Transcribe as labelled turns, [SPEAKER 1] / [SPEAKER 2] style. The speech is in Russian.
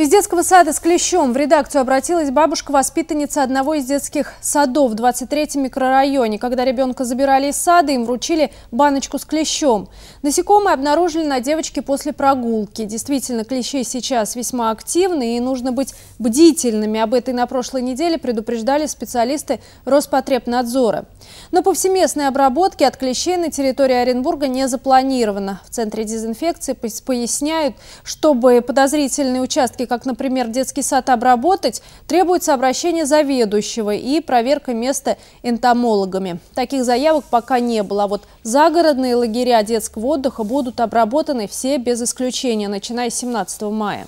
[SPEAKER 1] Из детского сада с клещом в редакцию обратилась бабушка-воспитанница одного из детских садов в 23-м микрорайоне. Когда ребенка забирали из сада, им вручили баночку с клещом. Насекомые обнаружили на девочке после прогулки. Действительно, клещи сейчас весьма активны и нужно быть бдительными. Об этой на прошлой неделе предупреждали специалисты Роспотребнадзора. Но повсеместной обработки от клещей на территории Оренбурга не запланировано. В Центре дезинфекции поясняют, чтобы подозрительные участки, как, например, детский сад, обработать, требуется обращение заведующего и проверка места энтомологами. Таких заявок пока не было. А вот загородные лагеря детского отдыха будут обработаны все без исключения, начиная с 17 мая.